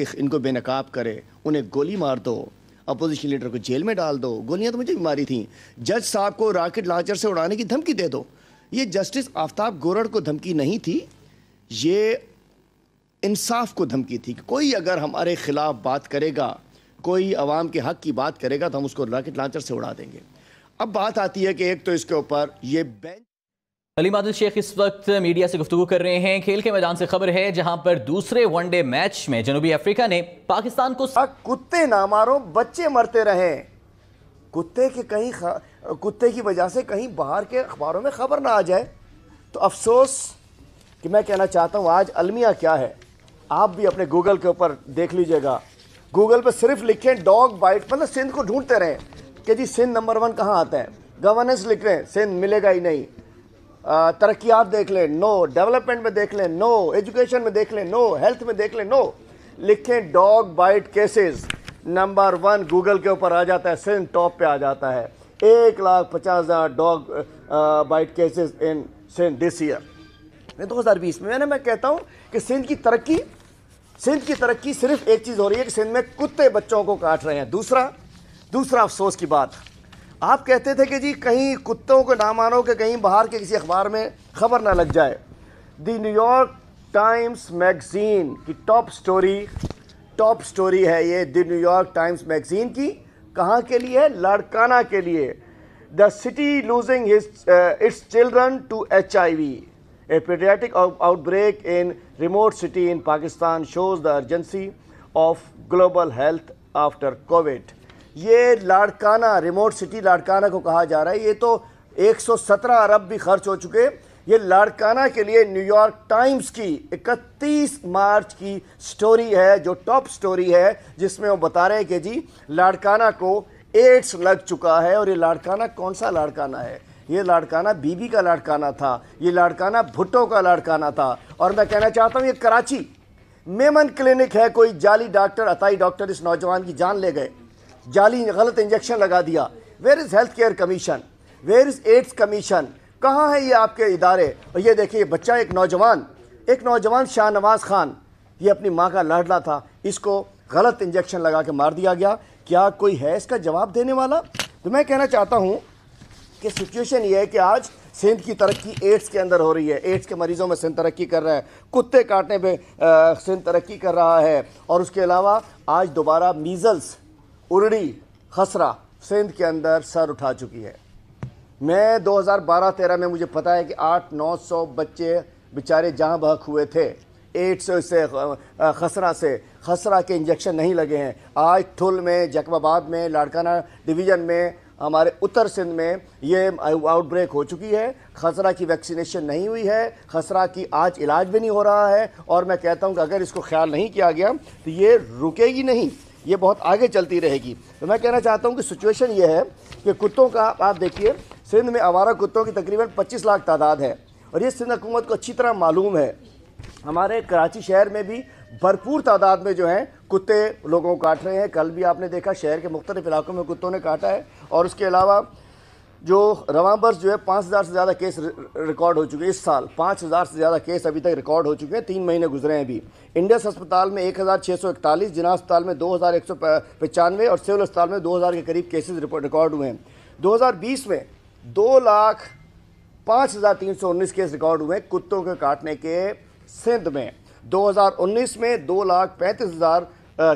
कि इनको बेनकाब करे उन्हें गोली मार दो अपोजिशन लीडर को जेल में डाल दो गोलियां तो मुझे भी मारी थी जज साहब को रॉकेट लांचर से उड़ाने की धमकी दे दो ये जस्टिस आफ्ताब गोरड़ को धमकी नहीं थी ये इंसाफ को धमकी थी कोई अगर हमारे ख़िलाफ़ बात करेगा कोई आवाम के हक की बात करेगा तो हम उसको रॉकेट लांचर से उड़ा देंगे अब बात आती है कि एक तो इसके ऊपर ये बेंच अली आदिल शेख इस वक्त मीडिया से गुफ्तु कर रहे हैं खेल के मैदान से खबर है जहां पर दूसरे वनडे मैच में जनूबी अफ्रीका ने पाकिस्तान को कुत्ते ना मारो बच्चे मरते रहे कुत्ते के कहीं कुत्ते की वजह से कहीं बाहर के अखबारों में खबर ना आ जाए तो अफसोस कि मैं कहना चाहता हूँ आज अलमिया क्या है आप भी अपने गूगल के ऊपर देख लीजिएगा गूगल पर सिर्फ लिखें डॉग बाइट मतलब सिंध को ढूंढते रहें कि जी सिंध नंबर वन कहाँ आता है गवर्नेंस लिख रहे हैं सिंध मिलेगा ही नहीं तरक्यात देख लें नो डेवलपमेंट में देख लें नो एजुकेशन में देख लें नो हेल्थ में देख लें नो लिखें dog bite cases number one Google के ऊपर आ जाता है सिंध टॉप पे आ जाता है एक लाख पचास हज़ार dog bite cases in Sindh this year दो हज़ार बीस में मैंने मैं कहता हूँ कि सिंध की तरक्की सिंध की तरक्की सिर्फ एक चीज़ हो रही है कि सिंध में कुत्ते बच्चों को काट रहे हैं दूसरा दूसरा अफसोस की बात आप कहते थे कि जी कहीं कुत्तों के ना मानो के कहीं बाहर के किसी अखबार में खबर ना लग जाए दी न्यूयॉर्क टाइम्स मैगज़ीन की टॉप स्टोरी टॉप स्टोरी है ये द न्यूयॉर्क टाइम्स मैगज़ीन की कहाँ के लिए है लाड़काना के लिए the city losing its children to H I V a paediatric outbreak in remote city in Pakistan shows the urgency of global health after COVID ये लाड़काना रिमोट सिटी लाड़काना को कहा जा रहा है ये तो 117 अरब भी खर्च हो चुके ये लाड़काना के लिए न्यूयॉर्क टाइम्स की 31 मार्च की स्टोरी है जो टॉप स्टोरी है जिसमें वो बता रहे हैं कि जी लाड़काना को एड्स लग चुका है और ये लाड़काना कौन सा लाड़काना है ये लाड़काना बीबी का लाड़काना था ये लाड़काना भुट्टो का लाड़काना था और मैं कहना चाहता हूँ ये कराची मेमन क्लिनिक है कोई जाली डॉक्टर अताई डॉक्टर इस नौजवान की जान ले गए जाली गलत इंजेक्शन लगा दिया where is health care commission where is AIDS commission कहाँ है ये आपके इदारे और ये देखिए बच्चा एक नौजवान एक नौजवान शाहनवाज खान ये अपनी माँ का लाडला था इसको गलत इंजेक्शन लगा के मार दिया गया क्या कोई है इसका जवाब देने वाला तो मैं कहना चाहता हूँ कि सिचुएशन ये है कि आज सिंध की तरक्की एड्स के अंदर हो रही है एड्स के मरीज़ों में सिंध तरक्की कर रहा है कुत्ते काटने में सिंध तरक्की कर रहा है और उसके अलावा आज दोबारा मीज़ल्स उरड़ी खसरा सिंध के अंदर सर उठा चुकी है मैं 2012-13 में मुझे पता है कि 8-900 बच्चे बेचारे जहाँ बहक हुए थे एड्स से खसरा से खसरा के इंजेक्शन नहीं लगे हैं आज थुल में जकबाबाद में लाड़काना डिवीज़न में हमारे उत्तर सिंध में ये आउटब्रेक हो चुकी है खसरा की वैक्सीनेशन नहीं हुई है खसरा की आज इलाज भी नहीं हो रहा है और मैं कहता हूँ कि अगर इसको ख्याल नहीं किया गया तो ये रुकेगी नहीं ये बहुत आगे चलती रहेगी तो मैं कहना चाहता हूँ कि सिचुएशन ये है कि कुत्तों का आप देखिए सिंध में आवारा कुत्तों की तकरीबन 25 लाख तादाद है और ये सिंध हुकूमत को अच्छी तरह मालूम है हमारे कराची शहर में भी भरपूर तादाद में जो हैं कुत्ते लोगों को काट रहे हैं कल भी आपने देखा शहर के मुख्तलिफ इलाकों में कुत्तों ने काटा है और उसके अलावा जो रवा बर्स जो है पाँच हज़ार से ज़्यादा केस रिकॉर्ड हो चुके हैं इस साल पाँच हज़ार से ज़्यादा केस अभी तक रिकॉर्ड हो चुके हैं तीन महीने गुजरे हैं अभी इंडस अस्पताल में एक हज़ार छः सौ इकतालीस जिना अस्पताल में दो हज़ार एक सौ पचानवे और सिविल अस्पताल में दो हज़ार के करीब केसेज रिकॉर्ड हुए हैं दो हज़ार बीस में दो लाख पाँच हज़ार तीन सौ उन्नीस केस रिकॉर्ड हुए हैं कुत्तों के काटने के सिंध में दो हज़ार उन्नीस में दो लाख पैंतीस हज़ार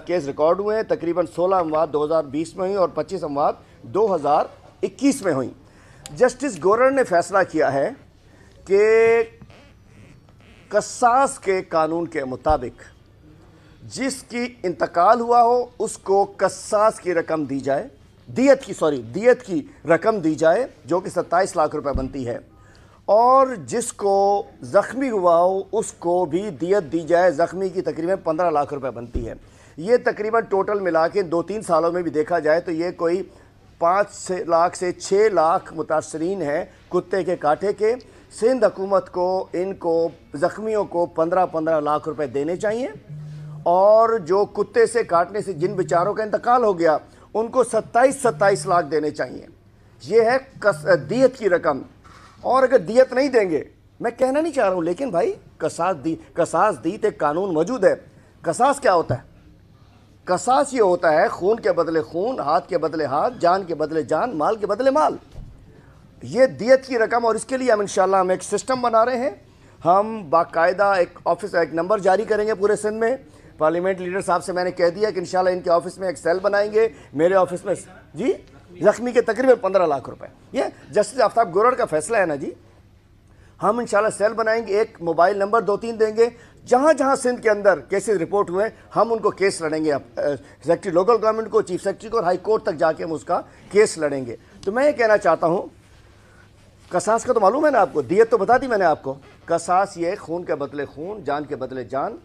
केस रिकॉर्ड हुए हैं तकरीबन सोलह अमवाद दो हज़ार बीस में हुई और पच्चीस अमवाद दो हज़ार 2021 में हुई जस्टिस गोरर ने फैसला किया है कि कसास के कानून के मुताबिक जिसकी इंतकाल हुआ हो उसको कसास की रकम दी जाए दियत की सॉरी दियत की रकम दी जाए जो कि सत्ताईस लाख रुपए बनती है और जिसको ज़ख्मी हुआ हो उसको भी दियत दी जाए ज़ख्मी की तकरीबन पंद्रह लाख रुपए बनती है ये तकरीबन टोटल मिला के दो तीन सालों में भी देखा जाए तो ये कोई पाँच से लाख से छः लाख मुतासरीन हैं कुत्ते के काटे के सिंध हुकूमत को इनको ज़ख्मियों को पंद्रह पंद्रह लाख रुपए देने चाहिए और जो कुत्ते से काटने से जिन बेचारों का इंतकाल हो गया उनको सत्ताईस सत्ताईस लाख देने चाहिए यह है कस दियत की रकम और अगर दियत नहीं देंगे मैं कहना नहीं चाह रहा हूँ लेकिन भाई कसास दी कसास दीत एक कानून मौजूद है कसास क्या होता है कसास ये होता है खून के बदले खून हाथ के बदले हाथ जान के बदले जान माल के बदले माल ये दियत की रकम और इसके लिए हम इन हम एक सिस्टम बना रहे हैं हम बाकायदा एक ऑफिस एक नंबर जारी करेंगे पूरे सिंध में पार्लियामेंट लीडर साहब से मैंने कह दिया कि इन इनके ऑफिस में एक सेल बनाएंगे मेरे ऑफिस में जी जख्मी के तकरीबन पंद्रह लाख रुपए ये जस्टिस आफ्ताब गोरड़ का फैसला है ना जी हम इंशाल्लाह सेल बनाएंगे एक मोबाइल नंबर दो तीन देंगे जहाँ जहाँ सिंध के अंदर केसेस रिपोर्ट हुए हम उनको केस लड़ेंगे सेक्रेटरी लोकल गवर्नमेंट को चीफ सेक्रेटरी को और हाई कोर्ट तक जाके हम उसका केस लड़ेंगे तो मैं ये कहना चाहता हूँ कसास का तो मालूम है ना आपको दियत तो बता दी मैंने आपको कसास ये खून के बदले खून जान के बदले जान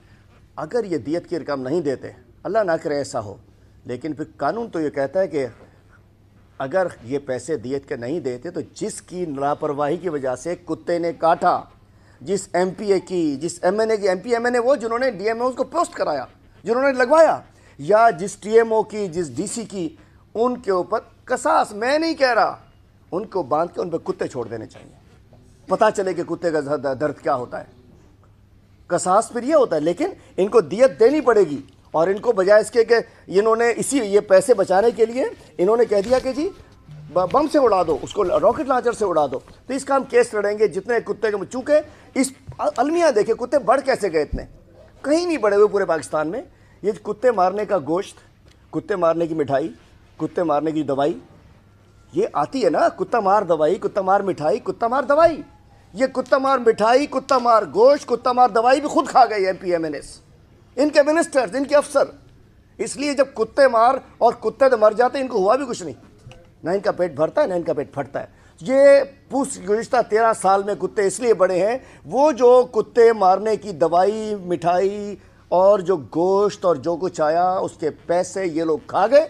अगर ये दियत की रकम नहीं देते अल्लाह ना करे ऐसा हो लेकिन फिर कानून तो ये कहता है कि अगर ये पैसे दियत के नहीं देते तो जिसकी लापरवाही की वजह से कुत्ते ने काटा जिस एमपीए की जिस एमएनए की एमपी एमएनए वो जिन्होंने डीएमओ को पोस्ट कराया जिन्होंने लगवाया या जिस टीएमओ की जिस डीसी की उनके ऊपर कसास मैं नहीं कह रहा उनको बांध के उन पर कुत्ते छोड़ देने चाहिए पता चले कि कुत्ते का दर्द क्या होता है कसास फिर यह होता है लेकिन इनको दियत देनी पड़ेगी और इनको बजाय इसके कि इन्होंने इसी ये पैसे बचाने के लिए इन्होंने कह दिया कि जी बम से उड़ा दो उसको रॉकेट लॉन्चर से उड़ा दो तो इसका हम केस लड़ेंगे जितने कुत्ते के चूँकि इस अलमिया देखे कुत्ते बढ़ कैसे गए इतने कहीं नहीं बढ़े हुए पूरे पाकिस्तान में ये कुत्ते मारने का गोश्त कुत्ते मारने की मिठाई कुत्ते मारने की दवाई ये आती है ना कुत्ता मार दवाई कुत्ता मार मिठाई कुत्ता मार दवाई ये कुत्ता मार मिठाई कुत्ता मार गोश्त कुत्ता मार दवाई भी खुद खा गई है पी एम एन एस इनके मिनिस्टर्स इनके अफसर इसलिए जब कुत्ते मार और कुत्ते तो मर जाते इनको हुआ भी कुछ नहीं ना इनका पेट भरता है ना इनका पेट फटता है ये पूछ गुज्तर तेरह साल में कुत्ते इसलिए बड़े हैं वो जो कुत्ते मारने की दवाई मिठाई और जो गोश्त और जो कुछ आया उसके पैसे ये लोग खा गए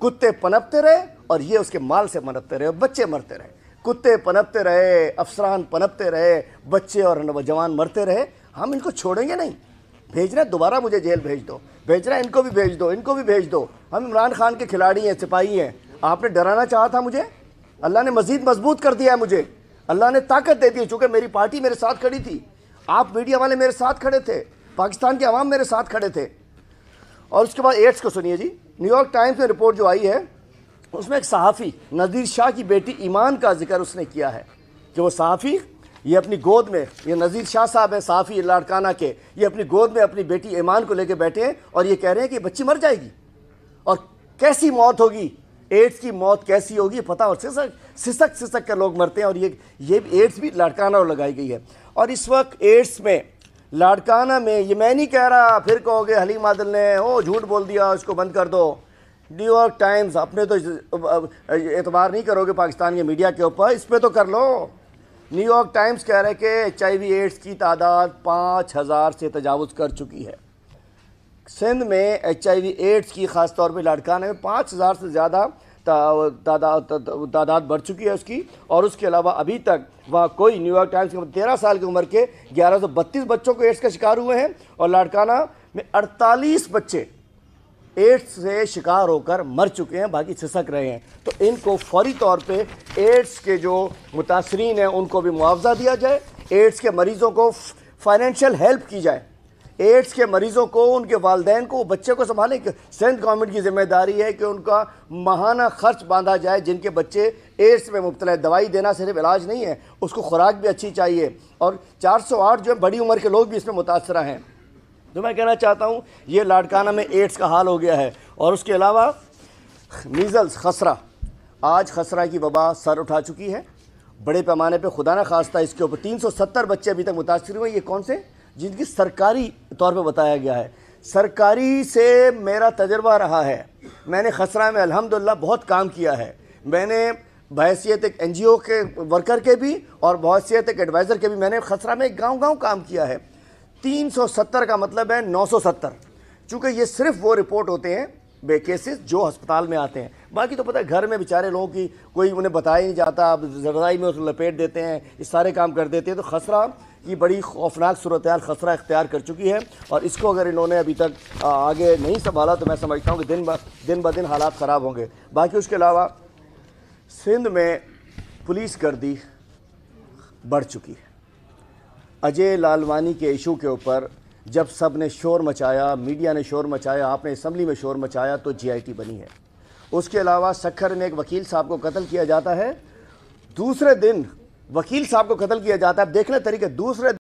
कुत्ते पनपते रहे और ये उसके माल से मनपते रहे बच्चे मरते रहे कुत्ते पनपते रहे अफसरान पनपते रहे बच्चे और नौजवान मरते रहे हम इनको छोड़ेंगे नहीं भेजना दोबारा मुझे जेल भेज दो भेजना इनको भी भेज दो इनको भी भेज दो हम इमरान खान के खिलाड़ी हैं सिपाही हैं आपने डराना चाहा था मुझे अल्लाह ने मज़ीद मजबूत कर दिया है मुझे अल्लाह ने ताकत दे दी है चूँकि मेरी पार्टी मेरे साथ खड़ी थी आप मीडिया वाले मेरे साथ खड़े थे पाकिस्तान के अवाम मेरे साथ खड़े थे और उसके बाद एड्स को सुनिए जी न्यूयॉर्क टाइम्स में रिपोर्ट जो आई है उसमें एक सहाफ़ी नज़ीर शाह की बेटी ईमान का जिक्र उसने किया है कि वो सहाफ़ी ये अपनी गोद में ये नज़ीर शाह साहब हैं साफ़ी लाड़काना के ये अपनी गोद में अपनी बेटी ईमान को लेके बैठे हैं और ये कह रहे हैं कि बच्ची मर जाएगी और कैसी मौत होगी एड्स की मौत कैसी होगी पता और सिसक सिसक सिसक कर लोग मरते हैं और ये ये एड्स भी लाड़काना और लगाई गई है और इस वक्त एड्स में लाड़काना में ये मैं नहीं कह रहा फिर कहोगे हलीम आदल ने ओ झूठ बोल दिया इसको बंद कर दो न्यूयॉर्क टाइम्स अपने तो एतबार नहीं करोगे पाकिस्तान के मीडिया के ऊपर इस पर तो कर लो न्यूयॉर्क टाइम्स कह रहे कि एच आई एड्स की तादाद पाँच हज़ार से तजावज़ कर चुकी है सिंध में एच आई एड्स की ख़ास तौर पर लाड़काना में पाँच हज़ार से ज़्यादा तादाद तादाद बढ़ चुकी है उसकी और उसके अलावा अभी तक वहाँ कोई न्यूयॉर्क टाइम्स के तेरह साल की उम्र के ग्यारह सौ बत्तीस बच्चों को एड्स का शिकार हुए हैं और लाड़काना में अड़तालीस बच्चे एड्स से शिकार होकर मर चुके हैं बाकी सिसक रहे हैं तो इनको फौरी तौर पे एड्स के जो मुतासरीन हैं उनको भी मुआवजा दिया जाए एड्स के मरीज़ों को फाइनेंशियल हेल्प की जाए एड्स के मरीज़ों को उनके वालदेन को बच्चे को संभालें सेंट गवर्नमेंट की जिम्मेदारी है कि उनका माहाना खर्च बांधा जाए जिनके बच्चे एड्स में मुबतला है दवाई देना सिर्फ इलाज नहीं है उसको खुराक भी अच्छी चाहिए और 408 जो है बड़ी उम्र के लोग भी इसमें मुतासर हैं जो तो मैं कहना चाहता हूँ ये लाडकाना में एड्स का हाल हो गया है और उसके अलावा मीज़ल्स खसरा आज खसरा की वबा सर उठा चुकी है बड़े पैमाने पे खुदा न खास्ता इसके ऊपर 370 बच्चे अभी तक मुतासर हुए ये कौन से जिनकी सरकारी तौर पे बताया गया है सरकारी से मेरा तजर्बा रहा है मैंने खसरा में अल्हम्दुलिल्लाह बहुत काम किया है मैंने बहसीत एक एन के वर्कर के भी और बहसीत एक एडवाइज़र के भी मैंने खसरा में गाँव गाँव काम किया है 370 का मतलब है 970 चूँकि ये सिर्फ वो रिपोर्ट होते हैं बे जो अस्पताल में आते हैं बाकी तो पता है घर में बेचारे लोगों की कोई उन्हें बताया ही नहीं जाता अब जरदाई में उसको लपेट देते हैं ये सारे काम कर देते हैं तो खसरा की बड़ी खौफनाक सूरत हाल खसरा इख्तियार कर चुकी है और इसको अगर इन्होंने अभी तक आगे नहीं संभाला तो मैं समझता हूँ कि दिन ब दिन ब दिन हालात ख़राब होंगे बाकी उसके अलावा सिंध में पुलिस गर्दी बढ़ चुकी है अजय लालवानी के इशू के ऊपर जब सब ने शोर मचाया मीडिया ने शोर मचाया आपने असम्बली में शोर मचाया तो जीआईटी बनी है उसके अलावा सखर में एक वकील साहब को कत्ल किया जाता है दूसरे दिन वकील साहब को कत्ल किया जाता है देखने तरीके दूसरे